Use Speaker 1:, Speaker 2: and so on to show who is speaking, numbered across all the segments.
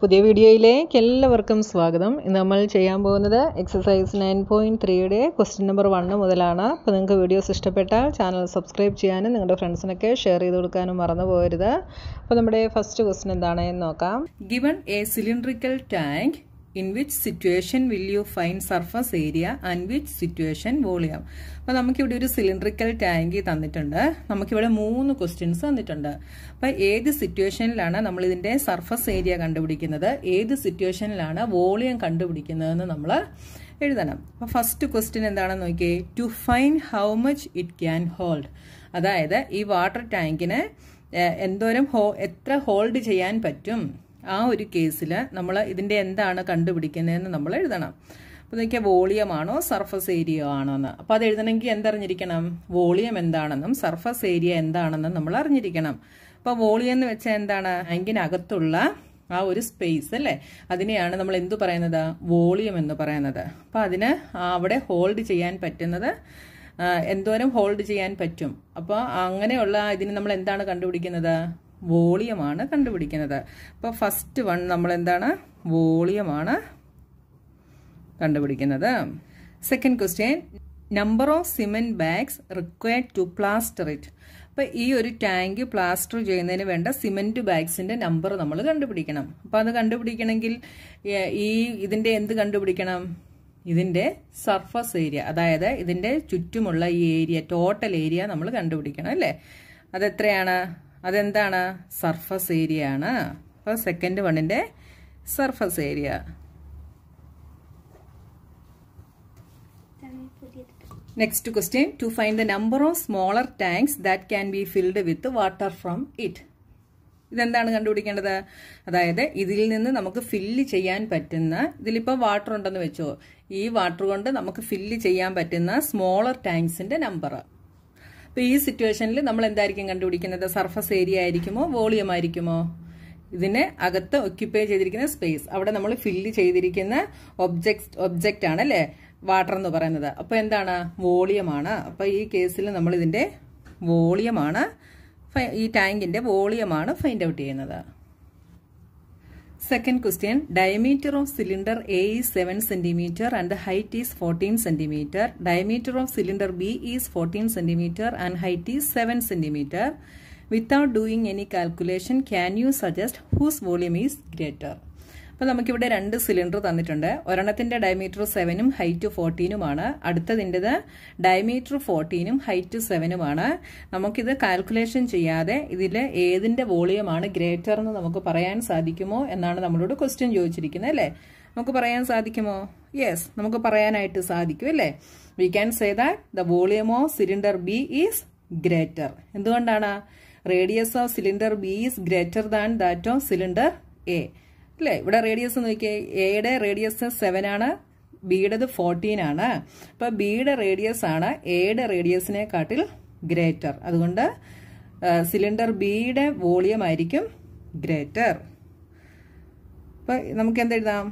Speaker 1: പുതിയ വീഡിയോയിലേക്ക് എല്ലാവർക്കും സ്വാഗതം ഇന്ന് നമ്മൾ ചെയ്യാൻ പോകുന്നത് എക്സസൈസ് നയൻ പോയിൻറ്റ് ത്രീയുടെ ക്വസ്റ്റ്യൻ നമ്പർ വണ്ണ് മുതലാണ് അപ്പോൾ നിങ്ങൾക്ക് വീഡിയോസ് ഇഷ്ടപ്പെട്ടാൽ ചാനൽ സബ്സ്ക്രൈബ് ചെയ്യാനും നിങ്ങളുടെ ഫ്രണ്ട്സിനൊക്കെ ഷെയർ ചെയ്ത് കൊടുക്കാനും മറന്നു പോകരുത് അപ്പോൾ നമ്മുടെ ഫസ്റ്റ് ക്വസ്റ്റ്യൻ എന്താണെന്ന് നോക്കാം given a cylindrical tank in which situation will you find surface area and which situation volume അപ്പോൾ നമുക്കിവിടെ ഒരു സിലിണ്ടറിക്കൽ ടാങ്ക് തന്നിട്ടുണ്ട് നമുക്കിവിടെ മൂന്ന് ക്വസ്റ്റ്യൻസ് തന്നിട്ടുണ്ട് അപ്പൊ ഏത് സിറ്റുവേഷനിലാണ് നമ്മൾ ഇതിന്റെ സർഫസ് ഏരിയ കണ്ടുപിടിക്കുന്നത് ഏത് സിറ്റുവേഷനിലാണ് വോളിയം കണ്ടുപിടിക്കുന്നതെന്ന് നമ്മൾ എഴുതണം അപ്പൊ ഫസ്റ്റ് ക്വസ്റ്റ്യൻ എന്താണെന്ന് നോക്കിയേ to find how much it can hold അതായത് ഈ വാട്ടർ ടാങ്കിന് എന്തോരം എത്ര ഹോൾഡ് ചെയ്യാൻ പറ്റും ആ ഒരു കേസിൽ നമ്മൾ ഇതിൻ്റെ എന്താണ് കണ്ടുപിടിക്കുന്നതെന്ന് നമ്മൾ എഴുതണം അപ്പോൾ നോക്കിയാൽ വോളിയമാണോ സർഫസ് ഏരിയ ആണോ എന്ന് അപ്പോൾ അത് എഴുതണമെങ്കിൽ എന്തറിഞ്ഞിരിക്കണം വോളിയം എന്താണെന്നും സർഫസ് ഏരിയ എന്താണെന്നും നമ്മൾ അറിഞ്ഞിരിക്കണം അപ്പോൾ വോളിയം എന്ന് വെച്ചാൽ എന്താണ് അങ്കിനകത്തുള്ള ആ ഒരു സ്പേസ് അല്ലേ അതിനെയാണ് നമ്മൾ എന്തു പറയുന്നത് വോളിയം എന്ന് പറയുന്നത് അപ്പോൾ അതിന് അവിടെ ഹോൾഡ് ചെയ്യാൻ പറ്റുന്നത് എന്തോരം ഹോൾഡ് ചെയ്യാൻ പറ്റും അപ്പോൾ അങ്ങനെയുള്ള ഇതിന് നമ്മൾ എന്താണ് കണ്ടുപിടിക്കുന്നത് വോളിയമാണ് കണ്ടുപിടിക്കുന്നത് അപ്പോൾ ഫസ്റ്റ് വൺ നമ്മൾ എന്താണ് വോളിയമാണ് കണ്ടുപിടിക്കുന്നത് second question number of cement bags required to plaster it അപ്പോൾ ഈ ഒരു ടാങ്ക് പ്ലാസ്റ്റർ ചെയ്യുന്നതിന് വേണ്ട സിമെന്റ് ബാഗ്സിന്റെ നമ്പർ നമ്മൾ കണ്ടുപിടിക്കണം അപ്പോൾ അത് കണ്ടുപിടിക്കണമെങ്കിൽ ഈ ഇതിന്റെ എന്ത് കണ്ടുപിടിക്കണം ഇതിന്റെ സർഫസ് ഏരിയ അതായത് ഇതിന്റെ ചുറ്റുമുള്ള ഈ ഏരിയ ടോട്ടൽ ഏരിയ നമ്മൾ കണ്ടുപിടിക്കണം അല്ലേ അതെത്രയാണ് അതെന്താണ് സർഫസ് ഏരിയ ആണ് അപ്പോൾ സെക്കൻഡ് വണ്ണിൻ്റെ surface area next question to find the number of smaller tanks that can be filled with water from it ഇതെന്താണ് കണ്ടുപിടിക്കേണ്ടത് അതായത് ഇതിൽ നിന്ന് നമുക്ക് ഫില്ല് ചെയ്യാൻ പറ്റുന്ന ഇതിലിപ്പോൾ വാട്ടർ ഉണ്ടെന്ന് വെച്ചോ ഈ വാട്ടർ കൊണ്ട് നമുക്ക് ഫില്ല് ചെയ്യാൻ പറ്റുന്ന സ്മോളർ ടാങ്ക്സിൻ്റെ നമ്പർ അപ്പൊ ഈ സിറ്റുവേഷനിൽ നമ്മൾ എന്തായിരിക്കും കണ്ടുപിടിക്കുന്നത് സർഫസ് ഏരിയ ആയിരിക്കുമോ വോളിയം ആയിരിക്കുമോ ഇതിന് അകത്ത് ഒക്യുപ്പൈ ചെയ്തിരിക്കുന്ന സ്പേസ് അവിടെ നമ്മൾ ഫില്ല് ചെയ്തിരിക്കുന്ന ഒബ്ജക്ട് ഒബ്ജക്റ്റ് ആണ് അല്ലെ വാട്ടർ എന്ന് പറയുന്നത് അപ്പോൾ എന്താണ് വോളിയമാണ് അപ്പോൾ ഈ കേസിൽ നമ്മൾ ഇതിന്റെ വോളിയമാണ് ഈ ടാങ്കിന്റെ വോളിയമാണ് ഫൈൻഡ് ഔട്ട് ചെയ്യുന്നത് Second question, diameter of cylinder A is 7 cm and the height is 14 cm. Diameter of cylinder B is 14 cm and height is 7 cm. Without doing any calculation, can you suggest whose volume is greater? അപ്പോൾ നമുക്കിവിടെ രണ്ട് cylinder തന്നിട്ടുണ്ട് ഒരെണ്ണത്തിൻ്റെ diameter സെവനും height ഫോർട്ടീനുമാണ് അടുത്തതിൻ്റെത് diameter ഫോർട്ടീനും height സെവനുമാണ് നമുക്കിത് കാൽക്കുലേഷൻ ചെയ്യാതെ ഇതിൽ ഏതിൻ്റെ വോളിയമാണ് ഗ്രേറ്റർ എന്ന് നമുക്ക് പറയാൻ സാധിക്കുമോ എന്നാണ് നമ്മളോട് ക്വസ്റ്റ്യൻ ചോദിച്ചിരിക്കുന്നത് അല്ലേ നമുക്ക് പറയാൻ സാധിക്കുമോ യെസ് നമുക്ക് പറയാനായിട്ട് സാധിക്കും അല്ലേ we can say that the volume of cylinder B is greater എന്തുകൊണ്ടാണ് radius of cylinder B is greater than that of cylinder A അല്ലെ ഇവിടെ റേഡിയസ് നോക്കിയേ എയുടെ റേഡിയസ് സെവൻ ആണ് ബിയുടെ ഫോർട്ടീൻ ആണ് അപ്പൊ ബിയുടെ റേഡിയസ് ആണ് എയുടെ കാട്ടിൽ ഗ്രേറ്റർ അതുകൊണ്ട് സിലിണ്ടർ ബിയുടെ വോളിയം ആയിരിക്കും ഗ്രേറ്റർ അപ്പൊ നമുക്ക് എന്തെഴുതാം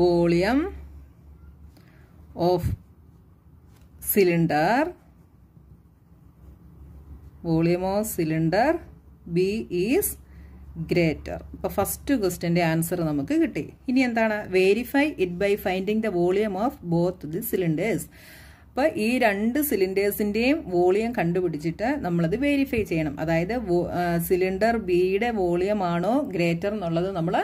Speaker 1: volume of cylinder volume of cylinder B is greater ഇപ്പോൾ ഫസ്റ്റ് ക്വസ്റ്റ്യൻ്റെ ആൻസർ നമുക്ക് കിട്ടി ഇനി എന്താണ് verify it by finding the volume of both the cylinders അപ്പോൾ ഈ രണ്ട് സിലിണ്ടേഴ്സിൻ്റെയും വോളിയം കണ്ടുപിടിച്ചിട്ട് നമ്മളത് വേരിഫൈ ചെയ്യണം അതായത് സിലിണ്ടർ ബിയുടെ വോളിയം ആണോ ഗ്രേറ്റർ എന്നുള്ളത് നമ്മൾ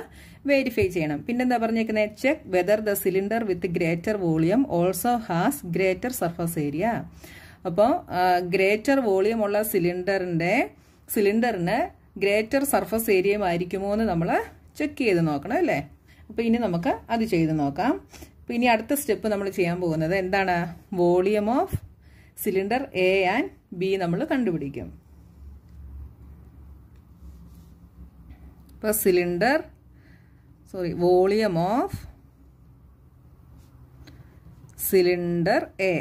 Speaker 1: വേരിഫൈ ചെയ്യണം പിന്നെന്താ പറഞ്ഞേക്കുന്നത് check whether the cylinder with greater volume also has greater surface area അപ്പോൾ ഗ്രേറ്റർ വോളിയം ഉള്ള സിലിണ്ടറിൻ്റെ സിലിണ്ടറിന് ഗ്രേറ്റർ സർഫസ് ഏരിയയുമായിരിക്കുമോ എന്ന് നമ്മൾ ചെക്ക് ചെയ്ത് നോക്കണം അല്ലേ അപ്പോൾ ഇനി നമുക്ക് അത് ചെയ്ത് നോക്കാം അപ്പോൾ ഇനി അടുത്ത സ്റ്റെപ്പ് നമ്മൾ ചെയ്യാൻ പോകുന്നത് എന്താണ് volume of cylinder A and B നമ്മൾ കണ്ടുപിടിക്കും ഇപ്പോൾ cylinder sorry volume of cylinder A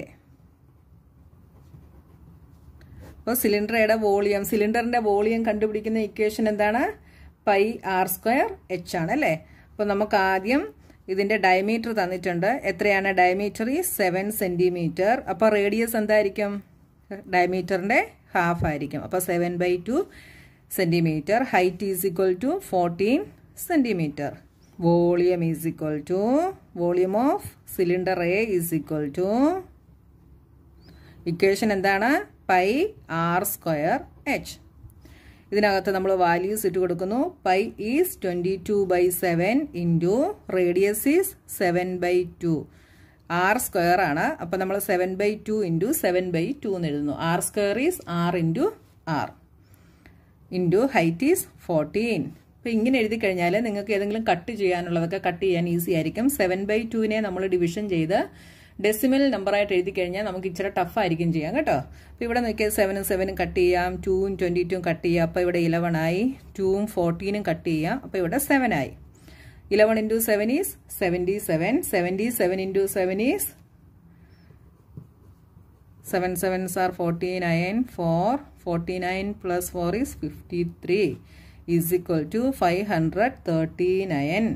Speaker 1: അപ്പോൾ സിലിണ്ടറുടെ വോളിയം സിലിണ്ടറിൻ്റെ വോളിയം കണ്ടുപിടിക്കുന്ന ഇക്വേഷൻ എന്താണ് പൈ ആർ സ്ക്വയർ എച്ച് ആണ് അല്ലേ അപ്പോൾ നമുക്ക് ആദ്യം ഇതിൻ്റെ ഡയമീറ്റർ തന്നിട്ടുണ്ട് എത്രയാണ് ഡയമീറ്റർ ഈ സെവൻ സെൻറ്റിമീറ്റർ അപ്പോൾ റേഡിയസ് എന്തായിരിക്കും ഡയമീറ്ററിൻ്റെ ഹാഫ് ആയിരിക്കും അപ്പോൾ seven by two centimetre height is equal to fourteen centimetre volume is equal to volume of cylinder A is equal to equation എന്താണ് പൈ ആർ സ്ക്വയർ എച്ച് ഇതിനകത്ത് നമ്മൾ values ഇട്ട് കൊടുക്കുന്നു pi is twenty two by seven into radius is seven by two r square ആണ് അപ്പം നമ്മൾ seven by two into seven by two എന്ന് എഴുതുന്നു r square is r into r into height is fourteen അപ്പോൾ ഇങ്ങനെ എഴുതി കഴിഞ്ഞാൽ നിങ്ങൾക്ക് ഏതെങ്കിലും കട്ട് ചെയ്യാനുള്ളതൊക്കെ കട്ട് ചെയ്യാൻ ഈസി ആയിരിക്കും സെവൻ ബൈ ടുവിനെ നമ്മൾ ഡിവിഷൻ ചെയ്ത് ഡെസിമൽ നമ്പറായിട്ട് എഴുതി കഴിഞ്ഞാൽ നമുക്ക് ഇച്ചിരി ടഫായിരിക്കും ചെയ്യാം കേട്ടോ അപ്പോൾ ഇവിടെ നോക്കിയാൽ സെവനും സെവനും കട്ട് ചെയ്യാം ടൂവും ട്വൻറ്റി ടൂവും കട്ട് ചെയ്യാം അപ്പോൾ ഇവിടെ ഇലവണായി ടൂവും ഫോർട്ടീനും കട്ട് ചെയ്യാം അപ്പോൾ ഇവിടെ സെവനായി eleven into seven is seventy seven seventy seven into seven is seven seven are forty nine four forty nine plus four is fifty three is equal to five hundred thirty nine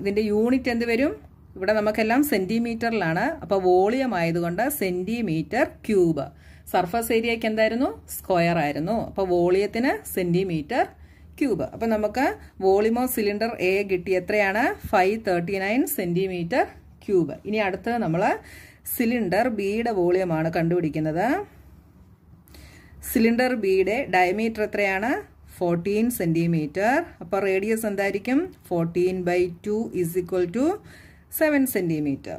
Speaker 1: ഇതിൻ്റെ unit എന്ത് വരും ഇവിടെ നമുക്കെല്ലാം സെന്റിമീറ്ററിലാണ് അപ്പോൾ volume ആയതുകൊണ്ട് centimetre cube surface ഏരിയക്ക് എന്തായിരുന്നു square ആയിരുന്നു അപ്പോൾ വോളിയത്തിന് സെന്റിമീറ്റർ ക്യൂബ് അപ്പൊ നമുക്ക് വോളിമോ സിലിണ്ടർ എ കിട്ടി എത്രയാണ് five thirty nine centimetre cube ഇനി അടുത്ത് നമ്മൾ സിലിണ്ടർ ബിയുടെ വോളിയമാണ് കണ്ടുപിടിക്കുന്നത് സിലിണ്ടർ ബിയുടെ ഡയമീറ്റർ എത്രയാണ് ഫോർട്ടീൻ സെന്റിമീറ്റർ അപ്പോൾ റേഡിയസ് എന്തായിരിക്കും fourteen by two is equal to seven centimetre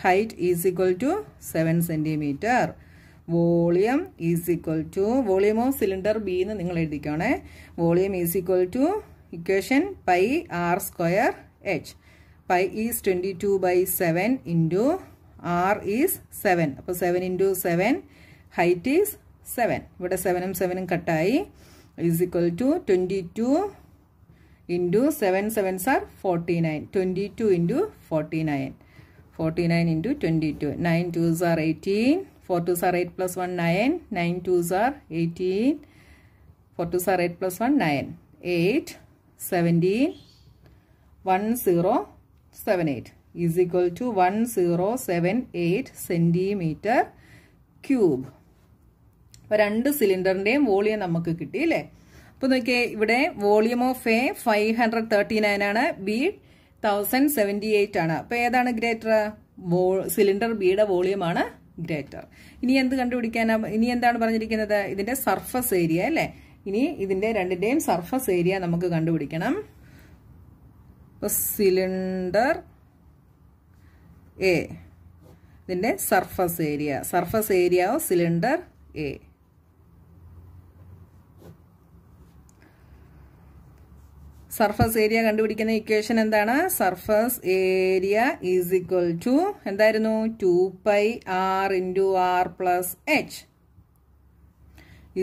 Speaker 1: height is equal to seven centimetre volume is equal to volume of cylinder B എന്ന് നിങ്ങൾ എഴുതിക്കോണേ volume is equal to equation pi r square h pi is twenty two by seven into r is seven അപ്പോൾ seven into seven height is seven ഇവിടെ സെവനും സെവനും കട്ടായി is equal to twenty two into 7 sevens are 49 22 into 49 49 into 22 9 twos are 18 4 twos are 8 plus 1 9 9 twos are 18 4 twos are 8 plus 1 9 8 17 1 0 7 8 is equal to 1078 centimetre cube അപ്പോൾ രണ്ട് സിലിണ്ടറിൻ്റെയും volume നമുക്ക് കിട്ടി അല്ലേ അപ്പോൾ നോക്കിയേ ഇവിടെ volume of A five hundred thirty nine ആണ് B thousand seventy eight ആണ് അപ്പോൾ ഏതാണ് ഗ്രേറ്റർ സിലിണ്ടർ ബിയുടെ വോളിയമാണ് ഗ്രേറ്റർ ഇനി എന്ത് കണ്ടുപിടിക്കാനാണ് ഇനി എന്താണ് പറഞ്ഞിരിക്കുന്നത് ഇതിന്റെ സർഫസ് ഏരിയ അല്ലേ ഇനി ഇതിന്റെ രണ്ടിന്റെയും സർഫസ് ഏരിയ നമുക്ക് കണ്ടുപിടിക്കണം സിലിണ്ടർ എ ഇതിന്റെ surface area surface area of cylinder A surface area കണ്ടുപിടിക്കുന്ന ഇക്വേഷൻ എന്താണ് surface area is equal to എന്തായിരുന്നു two pi r into r plus h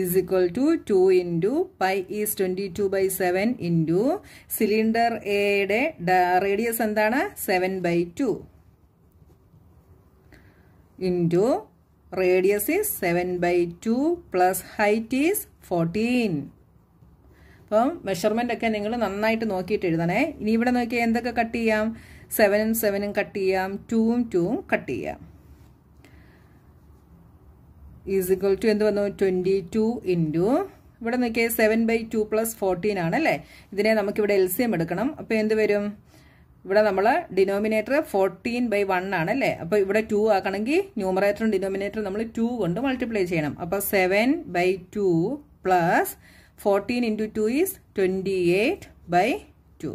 Speaker 1: is equal to two into pi is twenty two by seven into cylinder എയുടെ radius എന്താണ് seven by two into radius is seven by two plus height is fourteen അപ്പം ഒക്കെ നിങ്ങൾ നന്നായിട്ട് നോക്കിയിട്ട് എഴുതണേ ഇനി ഇവിടെ നോക്കിയാൽ എന്തൊക്കെ കട്ട് ചെയ്യാം സെവനും സെവനും കട്ട് ചെയ്യാം ടൂവും ടൂവും കട്ട് ചെയ്യാം ഈസ് ടു എന്ത് വന്നു ട്വന്റി ടു ഇൻറ്റു ഇവിടെ നോക്കിയാൽ seven by two plus fourteen ആണല്ലേ ഇതിനെ നമുക്കിവിടെ എൽ സി എം എടുക്കണം അപ്പോൾ എന്ത് വരും ഇവിടെ നമ്മൾ ഡിനോമിനേറ്റർ ഫോർട്ടീൻ ബൈ വൺ ആണല്ലേ അപ്പോൾ ഇവിടെ ടു ആക്കണമെങ്കിൽ ന്യൂമറേറ്ററും ഡിനോമിനേറ്ററും നമ്മൾ ടു കൊണ്ട് മൾട്ടിപ്ലൈ ചെയ്യണം അപ്പോൾ seven by two plus 14 twenty 2 is 28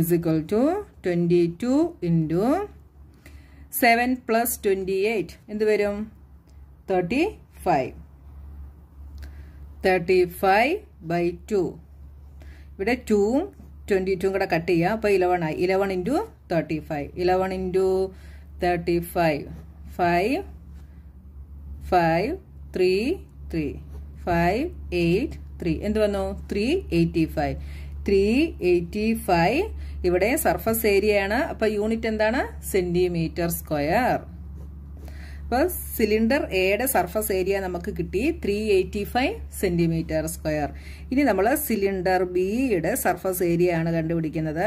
Speaker 1: is 2 two twenty two 22 seven 7 twenty 28 എന്ത് വരും 35 35 ബൈ 2 ഇവിടെ 2 ഉം 22 ഉം കൂടെ കട്ട് ചെയ്യുക അപ്പോൾ 11 ആയി 11 into 35 11 into 35 5 5 3 3 five eight three എന്ത് വന്നു three eighty five three eighty five ഇവിടെ സർഫസ് ഏരിയ ആണ് അപ്പോൾ യൂണിറ്റ് എന്താണ് സെന്റിമീറ്റർ സ്ക്വയർ അപ്പോൾ സിലിണ്ടർ എയുടെ സർഫസ് ഏരിയ നമുക്ക് കിട്ടി three eighty five centimetre square ഇനി നമ്മൾ സിലിണ്ടർ ബിയുടെ സർഫസ് ഏരിയ ആണ് കണ്ടുപിടിക്കുന്നത്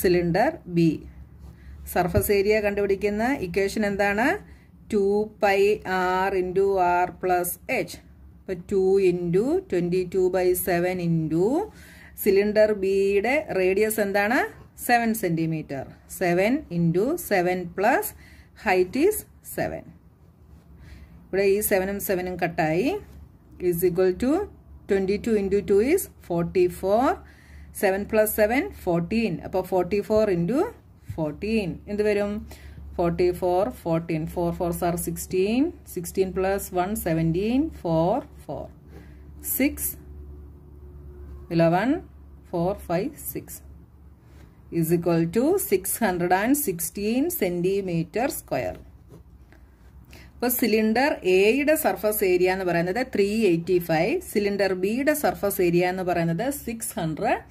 Speaker 1: സിലിണ്ടർ ബി സർഫസ് ഏരിയ കണ്ടുപിടിക്കുന്ന ഇക്വേഷൻ എന്താണ് two pi r into r plus h അപ്പോൾ two into twenty two by seven into cylinder ബിയുടെ റേഡിയസ് എന്താണ് seven centimetre seven into seven plus height is seven ഇവിടെ ഈ സെവനും സെവനും കട്ടായി is equal to twenty two into two is forty four seven plus seven fourteen അപ്പൊ forty four into fourteen എന്ത് വരും forty four fourteen four four are sixteen sixteen plus one seventeen four four six eleven four five six 616 centimetre square ഇപ്പോൾ cylinder എയുടെ surface area എന്ന് പറയുന്നത് three eighty five cylinder ബിയുടെ surface area എന്ന് പറയുന്നത് six hundred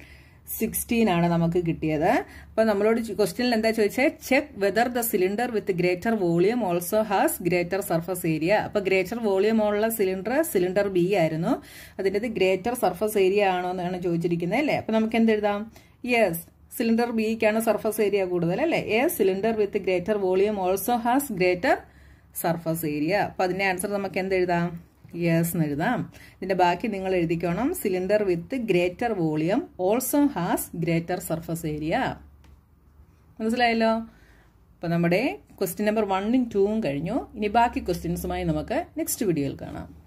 Speaker 1: sixteen ആണ് നമുക്ക് കിട്ടിയത് അപ്പോൾ നമ്മളോട് ക്വസ്റ്റ്യനിൽ എന്താ ചോദിച്ചാൽ check whether the cylinder with greater volume also has greater surface area അപ്പോൾ ഗ്രേറ്റർ വോളിയം ഉള്ള സിലിണ്ടർ സിലിണ്ടർ ബി ആയിരുന്നു അതിൻ്റെ ഗ്രേറ്റർ സർഫസ് ഏരിയ ആണോ എന്നാണ് ചോദിച്ചിരിക്കുന്നത് അല്ലേ അപ്പോൾ നമുക്ക് എന്ത് എഴുതാം യെസ് സിലിണ്ടർ ബിക്കാണ് സർഫസ് ഏരിയ കൂടുതൽ അല്ലേ a cylinder with greater volume also has greater surface area അപ്പോൾ അതിന്റെ ആൻസർ നമുക്ക് എന്ത് എഴുതാം യെസ് എന്ന് എഴുതാം ഇതിന്റെ ബാക്കി നിങ്ങൾ എഴുതിക്കോണം cylinder with greater volume also has greater surface area മനസ്സിലായല്ലോ അപ്പോൾ നമ്മുടെ ക്വസ്റ്റ്യൻ നമ്പർ വണ്ണും ടൂവും കഴിഞ്ഞു ഇനി ബാക്കി ക്വസ്റ്റ്യൻസുമായി നമുക്ക് നെക്സ്റ്റ് വീഡിയോയിൽ കാണാം